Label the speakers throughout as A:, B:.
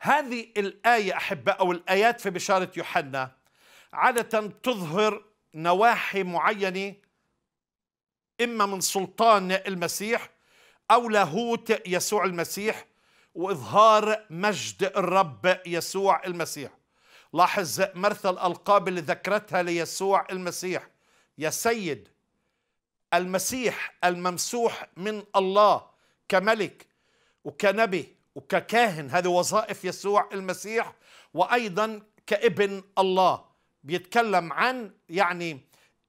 A: هذه الآية أحباء أو الآيات في بشارة يوحنا عادة تظهر نواحي معينة إما من سلطان المسيح أو لاهوت يسوع المسيح وإظهار مجد الرب يسوع المسيح لاحظ مرثى الألقاب اللي ذكرتها ليسوع المسيح يا سيد المسيح الممسوح من الله كملك وكنبي وككاهن هذه وظائف يسوع المسيح وايضا كابن الله بيتكلم عن يعني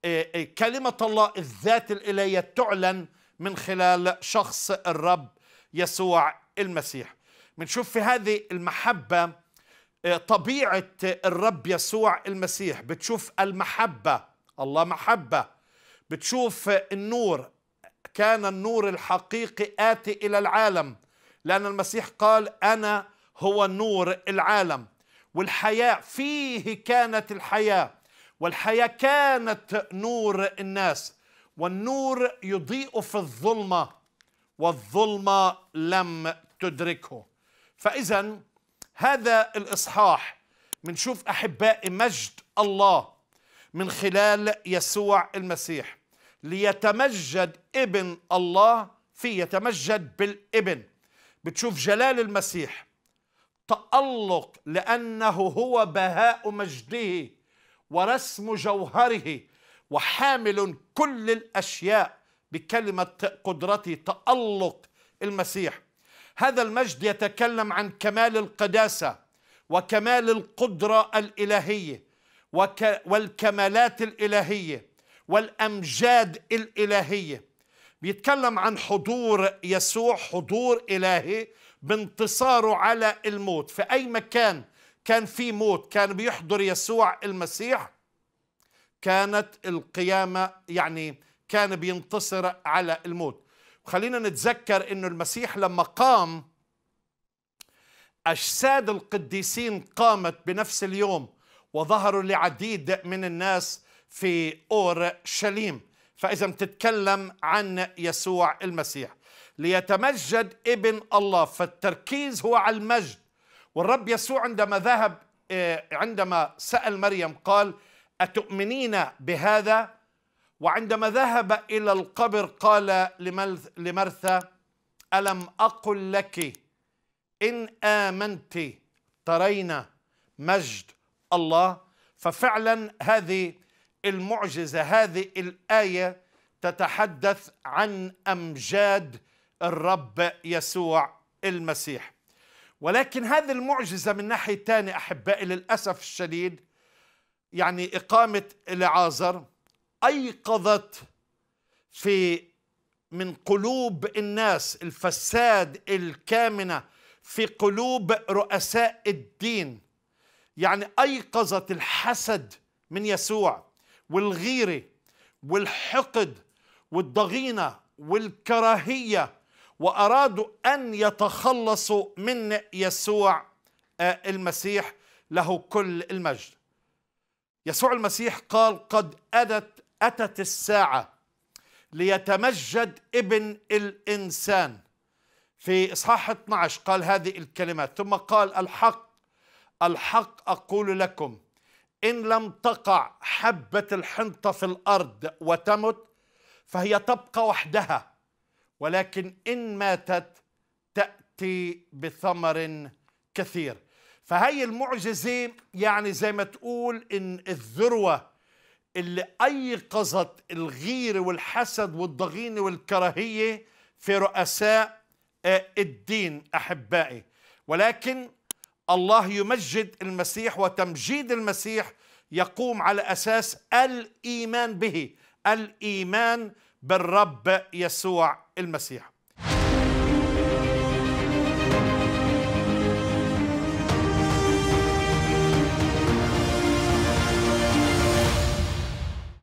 A: آه، آه، كلمه الله الذات الالهيه تعلن من خلال شخص الرب يسوع المسيح بنشوف في هذه المحبه آه، طبيعه الرب يسوع المسيح بتشوف المحبه الله محبه بتشوف النور كان النور الحقيقي آتي إلى العالم لأن المسيح قال أنا هو نور العالم والحياة فيه كانت الحياة والحياة كانت نور الناس والنور يضيء في الظلمة والظلمة لم تدركه فإذا هذا الإصحاح منشوف أحباء مجد الله من خلال يسوع المسيح ليتمجد ابن الله في يتمجد بالابن بتشوف جلال المسيح تألق لأنه هو بهاء مجده ورسم جوهره وحامل كل الأشياء بكلمة قدرته تألق المسيح هذا المجد يتكلم عن كمال القداسة وكمال القدرة الإلهية والكمالات الإلهية والأمجاد الإلهية بيتكلم عن حضور يسوع حضور إلهي بانتصاره على الموت في أي مكان كان في موت كان بيحضر يسوع المسيح كانت القيامة يعني كان بينتصر على الموت خلينا نتذكر أن المسيح لما قام أجساد القديسين قامت بنفس اليوم وظهروا لعديد من الناس في أورشليم فإذا تتكلم عن يسوع المسيح ليتمجد ابن الله فالتركيز هو على المجد والرب يسوع عندما ذهب آه، عندما سأل مريم قال أتؤمنين بهذا وعندما ذهب إلى القبر قال لمرثى ألم أقل لك إن آمنت ترين مجد الله ففعلا هذه المعجزه هذه الايه تتحدث عن امجاد الرب يسوع المسيح ولكن هذه المعجزه من ناحيه ثانيه احبائي للاسف الشديد يعني اقامه العازر ايقظت في من قلوب الناس الفساد الكامنه في قلوب رؤساء الدين يعني ايقظت الحسد من يسوع والغيره والحقد والضغينه والكراهيه وارادوا ان يتخلصوا من يسوع آه، المسيح له كل المجد. يسوع المسيح قال قد اتت اتت الساعه ليتمجد ابن الانسان. في اصحاح 12 قال هذه الكلمات ثم قال الحق الحق اقول لكم إن لم تقع حبة الحنطة في الأرض وتمت فهي تبقى وحدها ولكن إن ماتت تأتي بثمر كثير فهي المعجزة يعني زي ما تقول إن الذروة اللي أيقظت الغيرة والحسد والضغينة والكراهية في رؤساء آه، الدين أحبائي ولكن الله يمجد المسيح وتمجيد المسيح يقوم على اساس الايمان به الايمان بالرب يسوع المسيح